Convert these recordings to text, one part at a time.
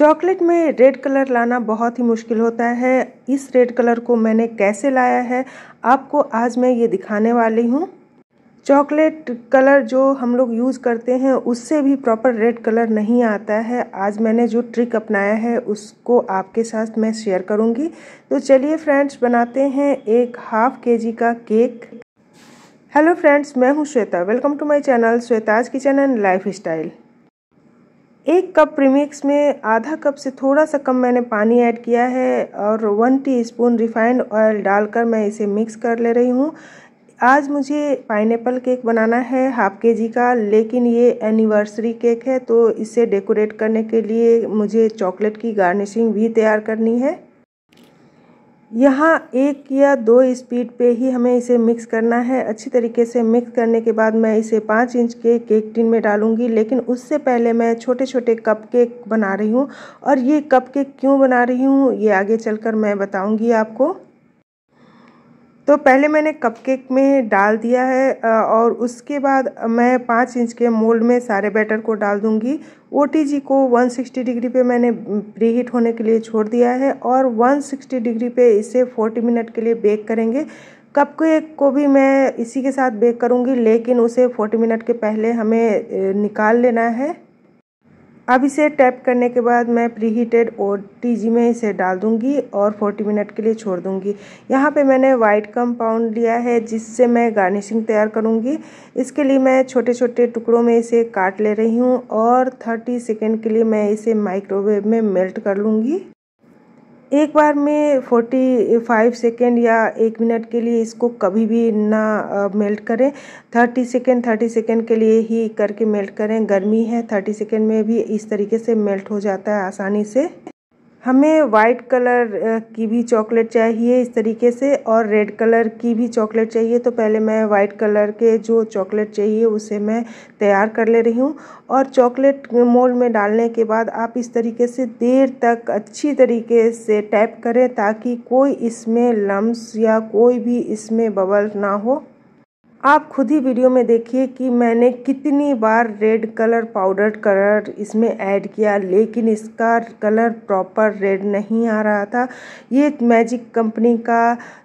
chocolate में red colour लाना बहुत ही मुश्किल होता है इस रेड कलर को मैंने कैसे लाया है आपको आज मैं ये दिखाने वाली हूँ चॉकलेट कलर जो हम लोग यूज़ करते हैं उससे भी प्रॉपर रेड कलर नहीं आता है आज मैंने जो ट्रिक अपनाया है उसको आपके साथ मैं शेयर करूँगी तो चलिए फ्रेंड्स बनाते हैं एक हाफ के जी का केक हेलो फ्रेंड्स मैं हूँ Shweta welcome to my channel Shweta's kitchen and life style एक कप प्रीमिक्स में आधा कप से थोड़ा सा कम मैंने पानी ऐड किया है और वन टीस्पून रिफाइंड ऑयल डालकर मैं इसे मिक्स कर ले रही हूँ आज मुझे पाइनएप्पल केक बनाना है हाफ के जी का लेकिन ये एनिवर्सरी केक है तो इसे डेकोरेट करने के लिए मुझे चॉकलेट की गार्निशिंग भी तैयार करनी है यहाँ एक या दो स्पीड पे ही हमें इसे मिक्स करना है अच्छी तरीके से मिक्स करने के बाद मैं इसे पाँच इंच के केक टिन में डालूंगी लेकिन उससे पहले मैं छोटे छोटे कप केक बना रही हूँ और ये कप केक क्यों बना रही हूँ ये आगे चलकर मैं बताऊँगी आपको तो पहले मैंने कपकेक में डाल दिया है और उसके बाद मैं पाँच इंच के मोल्ड में सारे बैटर को डाल दूंगी ओ को 160 डिग्री पे मैंने प्री हीट होने के लिए छोड़ दिया है और 160 डिग्री पे इसे 40 मिनट के लिए बेक करेंगे कप केक को भी मैं इसी के साथ बेक करूंगी लेकिन उसे 40 मिनट के पहले हमें निकाल लेना है अब इसे टैप करने के बाद मैं प्री हीटेड ओ टी में इसे डाल दूंगी और 40 मिनट के लिए छोड़ दूंगी यहाँ पे मैंने वाइट कंपाउंड लिया है जिससे मैं गार्निशिंग तैयार करूँगी इसके लिए मैं छोटे छोटे टुकड़ों में इसे काट ले रही हूँ और 30 सेकेंड के लिए मैं इसे माइक्रोवेव में मेल्ट कर लूँगी एक बार में फोर्टी फाइव सेकेंड या एक मिनट के लिए इसको कभी भी ना मेल्ट करें थर्टी सेकेंड थर्टी सेकेंड के लिए ही करके मेल्ट करें गर्मी है थर्टी सेकेंड में भी इस तरीके से मेल्ट हो जाता है आसानी से हमें वाइट कलर की भी चॉकलेट चाहिए इस तरीके से और रेड कलर की भी चॉकलेट चाहिए तो पहले मैं वाइट कलर के जो चॉकलेट चाहिए उसे मैं तैयार कर ले रही हूँ और चॉकलेट मोल में डालने के बाद आप इस तरीके से देर तक अच्छी तरीके से टैप करें ताकि कोई इसमें लम्स या कोई भी इसमें बबल ना हो आप खुद ही वीडियो में देखिए कि मैंने कितनी बार रेड कलर पाउडर कलर इसमें ऐड किया लेकिन इसका कलर प्रॉपर रेड नहीं आ रहा था ये मैजिक कंपनी का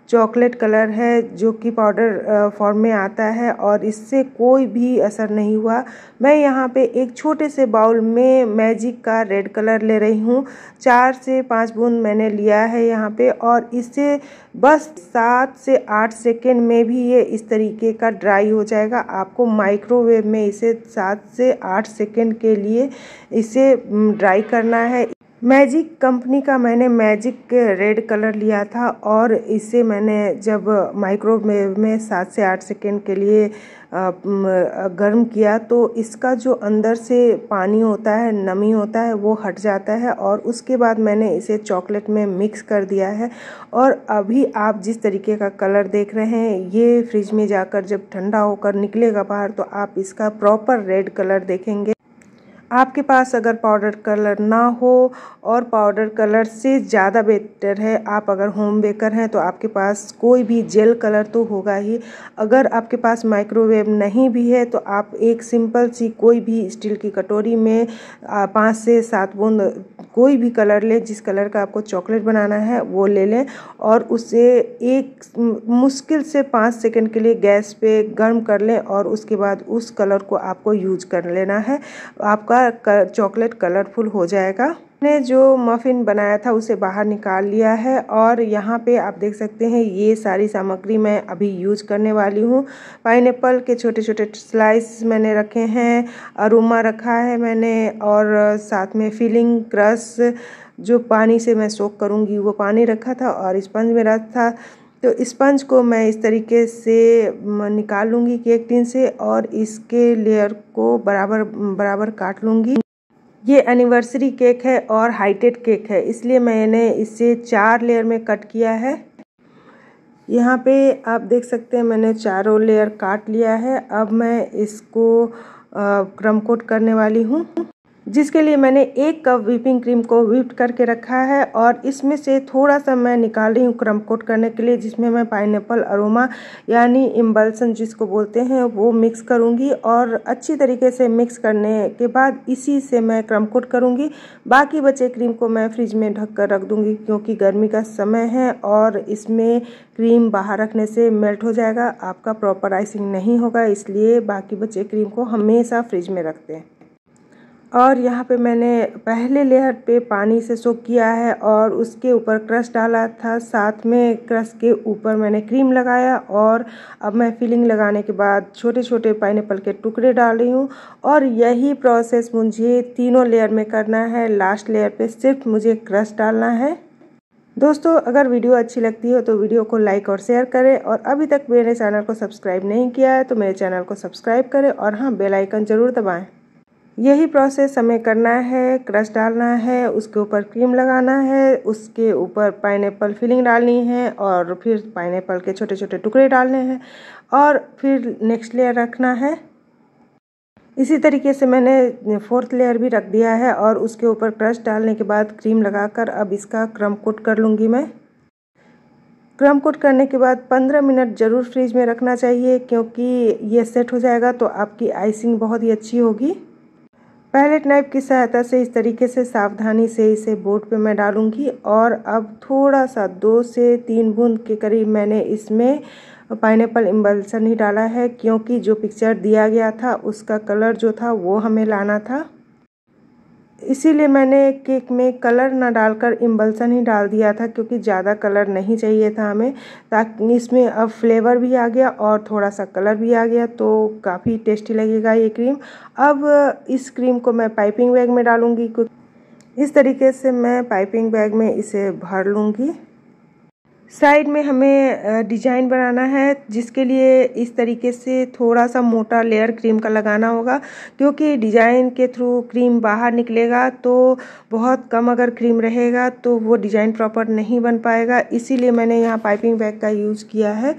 चॉकलेट कलर है जो कि पाउडर फॉर्म में आता है और इससे कोई भी असर नहीं हुआ मैं यहाँ पे एक छोटे से बाउल में मैजिक का रेड कलर ले रही हूँ चार से पाँच बूंद मैंने लिया है यहाँ पे और इसे बस सात से आठ सेकेंड में भी ये इस तरीके का हल्का ड्राई हो जाएगा आपको माइक्रोवेव में इसे सात से आठ सेकेंड के लिए इसे ड्राई करना है मैजिक कंपनी का मैंने मैजिक रेड कलर लिया था और इसे मैंने जब माइक्रोवेव में सात से आठ सेकेंड के लिए गर्म किया तो इसका जो अंदर से पानी होता है नमी होता है वो हट जाता है और उसके बाद मैंने इसे चॉकलेट में मिक्स कर दिया है और अभी आप जिस तरीके का कलर देख रहे हैं ये फ्रिज में जाकर जब ठंडा होकर निकलेगा बाहर तो आप इसका प्रॉपर रेड कलर देखेंगे आपके पास अगर पाउडर कलर ना हो और पाउडर कलर से ज़्यादा बेटर है आप अगर होम बेकर हैं तो आपके पास कोई भी जेल कलर तो होगा ही अगर आपके पास माइक्रोवेव नहीं भी है तो आप एक सिंपल सी कोई भी स्टील की कटोरी में पाँच से सात बूंद कोई भी कलर लें जिस कलर का आपको चॉकलेट बनाना है वो ले लें और उसे एक मुश्किल से पाँच सेकेंड के लिए गैस पर गर्म कर लें और उसके बाद उस कलर को आपको यूज कर लेना है आपका आपका चॉकलेट कलरफुल हो जाएगा मैंने जो मफिन बनाया था उसे बाहर निकाल लिया है और यहाँ पे आप देख सकते हैं ये सारी सामग्री मैं अभी यूज करने वाली हूँ पाइन के छोटे छोटे स्लाइस मैंने रखे हैं अरोमा रखा है मैंने और साथ में फिलिंग क्रस जो पानी से मैं सोख करूँगी वो पानी रखा था और स्पंज मेरा था तो स्पंज को मैं इस तरीके से निकाल लूँगी केक टिन से और इसके लेयर को बराबर बराबर काट लूँगी ये एनिवर्सरी केक है और हाइटेड केक है इसलिए मैंने इसे चार लेयर में कट किया है यहाँ पे आप देख सकते हैं मैंने चारों लेयर काट लिया है अब मैं इसको क्रम कोट करने वाली हूँ जिसके लिए मैंने एक कप व्हीपिंग क्रीम को व्हीप करके रखा है और इसमें से थोड़ा सा मैं निकाल रही हूँ क्रम कोट करने के लिए जिसमें मैं पाइन एप्पल अरोमा यानी इम्बल्सन जिसको बोलते हैं वो मिक्स करूँगी और अच्छी तरीके से मिक्स करने के बाद इसी से मैं क्रम कोट करूँगी बाकी बचे क्रीम को मैं फ्रिज में ढक कर रख दूँगी क्योंकि गर्मी का समय है और इसमें क्रीम बाहर रखने से मेल्ट हो जाएगा आपका प्रॉपर आइसिंग नहीं होगा इसलिए बाकी बचे क्रीम को हमेशा फ्रिज में रखते हैं और यहाँ पे मैंने पहले लेयर पे पानी से सोक किया है और उसके ऊपर क्रश डाला था साथ में क्रश के ऊपर मैंने क्रीम लगाया और अब मैं फिलिंग लगाने के बाद छोटे छोटे पाइन के टुकड़े डाल रही हूँ और यही प्रोसेस मुझे तीनों लेयर में करना है लास्ट लेयर पे सिर्फ मुझे क्रश डालना है दोस्तों अगर वीडियो अच्छी लगती हो तो वीडियो को लाइक और शेयर करें और अभी तक मेरे चैनल को सब्सक्राइब नहीं किया है तो मेरे चैनल को सब्सक्राइब करें और हाँ बेलाइकन ज़रूर दबाएँ यही प्रोसेस हमें करना है क्रश डालना है उसके ऊपर क्रीम लगाना है उसके ऊपर पाइनएप्पल फिलिंग डालनी है और फिर पाइनएप्पल के छोटे छोटे टुकड़े डालने हैं और फिर नेक्स्ट लेयर रखना है इसी तरीके से मैंने फोर्थ लेयर भी रख दिया है और उसके ऊपर क्रश डालने के बाद क्रीम लगाकर अब इसका क्रम कोट कर लूँगी मैं क्रम कोट करने के बाद 15 मिनट ज़रूर फ्रिज में रखना चाहिए क्योंकि ये सेट हो जाएगा तो आपकी आइसिंग बहुत ही अच्छी होगी पैलेट नाइफ की सहायता से इस तरीके से सावधानी से इसे बोर्ड पे मैं डालूंगी और अब थोड़ा सा दो से तीन बूंद के करीब मैंने इसमें पाइनएप्पल इम्बल्सन ही डाला है क्योंकि जो पिक्चर दिया गया था उसका कलर जो था वो हमें लाना था इसीलिए मैंने केक में कलर ना डालकर इम्बल्सन ही डाल दिया था क्योंकि ज़्यादा कलर नहीं चाहिए था हमें ताकि इसमें अब फ्लेवर भी आ गया और थोड़ा सा कलर भी आ गया तो काफ़ी टेस्टी लगेगा ये क्रीम अब इस क्रीम को मैं पाइपिंग बैग में डालूँगी इस तरीके से मैं पाइपिंग बैग में इसे भर लूँगी साइड में हमें डिजाइन बनाना है जिसके लिए इस तरीके से थोड़ा सा मोटा लेयर क्रीम का लगाना होगा क्योंकि डिजाइन के थ्रू क्रीम बाहर निकलेगा तो बहुत कम अगर क्रीम रहेगा तो वो डिजाइन प्रॉपर नहीं बन पाएगा इसीलिए मैंने यहाँ पाइपिंग बैग का यूज़ किया है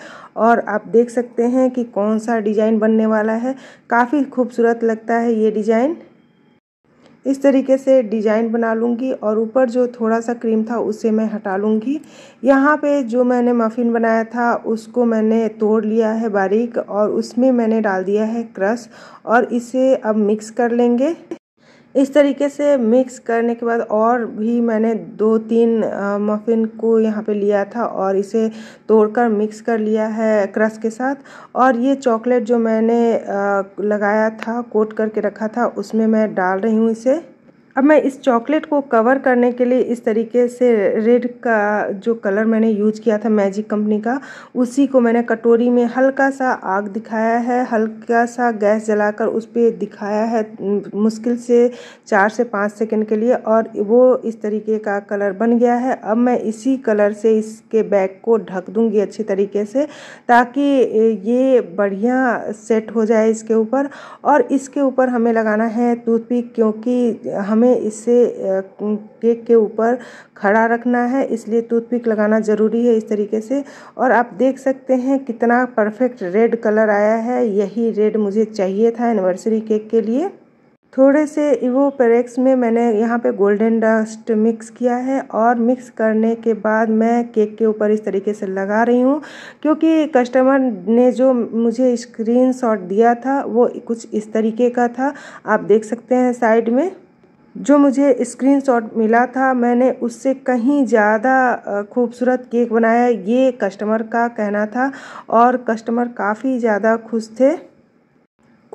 और आप देख सकते हैं कि कौन सा डिजाइन बनने वाला है काफ़ी खूबसूरत लगता है ये डिजाइन इस तरीके से डिजाइन बना लूँगी और ऊपर जो थोड़ा सा क्रीम था उसे मैं हटा लूँगी यहाँ पे जो मैंने मफ़िन बनाया था उसको मैंने तोड़ लिया है बारीक और उसमें मैंने डाल दिया है क्रस और इसे अब मिक्स कर लेंगे इस तरीके से मिक्स करने के बाद और भी मैंने दो तीन मफ़िन को यहाँ पे लिया था और इसे तोड़कर मिक्स कर लिया है क्रस के साथ और ये चॉकलेट जो मैंने लगाया था कोट करके रखा था उसमें मैं डाल रही हूँ इसे अब मैं इस चॉकलेट को कवर करने के लिए इस तरीके से रेड का जो कलर मैंने यूज किया था मैजिक कंपनी का उसी को मैंने कटोरी में हल्का सा आग दिखाया है हल्का सा गैस जलाकर उस पर दिखाया है मुश्किल से चार से पाँच सेकंड के लिए और वो इस तरीके का कलर बन गया है अब मैं इसी कलर से इसके बैग को ढक दूँगी अच्छी तरीके से ताकि ये बढ़िया सेट हो जाए इसके ऊपर और इसके ऊपर हमें लगाना है टूथपिक क्योंकि हमें हमें इसे केक के ऊपर खड़ा रखना है इसलिए टूथपिक लगाना ज़रूरी है इस तरीके से और आप देख सकते हैं कितना परफेक्ट रेड कलर आया है यही रेड मुझे चाहिए था एनिवर्सरी केक के लिए थोड़े से इवो पेरेक्स में मैंने यहाँ पे गोल्डन डस्ट मिक्स किया है और मिक्स करने के बाद मैं केक के ऊपर इस तरीके से लगा रही हूँ क्योंकि कस्टमर ने जो मुझे स्क्रीन शॉट दिया था वो कुछ इस तरीके का था आप देख सकते हैं साइड में जो मुझे स्क्रीनशॉट मिला था मैंने उससे कहीं ज़्यादा खूबसूरत केक बनाया ये कस्टमर का कहना था और कस्टमर काफ़ी ज़्यादा खुश थे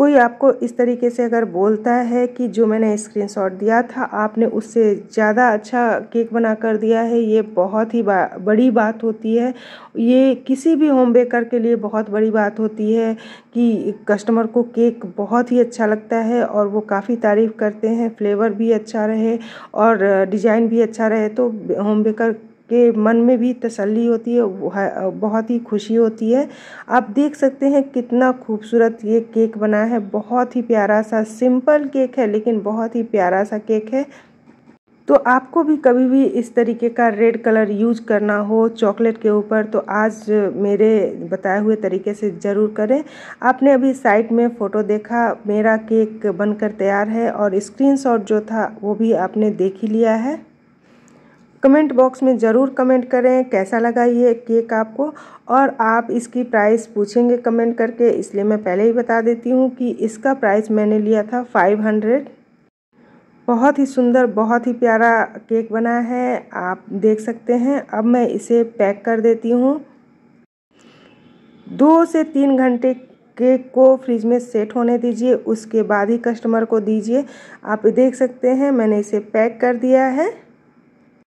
कोई आपको इस तरीके से अगर बोलता है कि जो मैंने स्क्रीनशॉट दिया था आपने उससे ज़्यादा अच्छा केक बना कर दिया है ये बहुत ही बा, बड़ी बात होती है ये किसी भी होम बेकर के लिए बहुत बड़ी बात होती है कि कस्टमर को केक बहुत ही अच्छा लगता है और वो काफ़ी तारीफ़ करते हैं फ्लेवर भी अच्छा रहे और डिज़ाइन भी अच्छा रहे तो होम बेकर के मन में भी तसल्ली होती है बहुत ही खुशी होती है आप देख सकते हैं कितना खूबसूरत ये केक बना है बहुत ही प्यारा सा सिंपल केक है लेकिन बहुत ही प्यारा सा केक है तो आपको भी कभी भी इस तरीके का रेड कलर यूज करना हो चॉकलेट के ऊपर तो आज मेरे बताए हुए तरीके से ज़रूर करें आपने अभी साइट में फ़ोटो देखा मेरा केक बनकर तैयार है और स्क्रीनशॉट जो था वो भी आपने देख ही लिया है कमेंट बॉक्स में ज़रूर कमेंट करें कैसा लगा ये केक आपको और आप इसकी प्राइस पूछेंगे कमेंट करके इसलिए मैं पहले ही बता देती हूँ कि इसका प्राइस मैंने लिया था फाइव हंड्रेड बहुत ही सुंदर बहुत ही प्यारा केक बना है आप देख सकते हैं अब मैं इसे पैक कर देती हूँ दो से तीन घंटे केक को फ्रिज में सेट होने दीजिए उसके बाद ही कस्टमर को दीजिए आप देख सकते हैं मैंने इसे पैक कर दिया है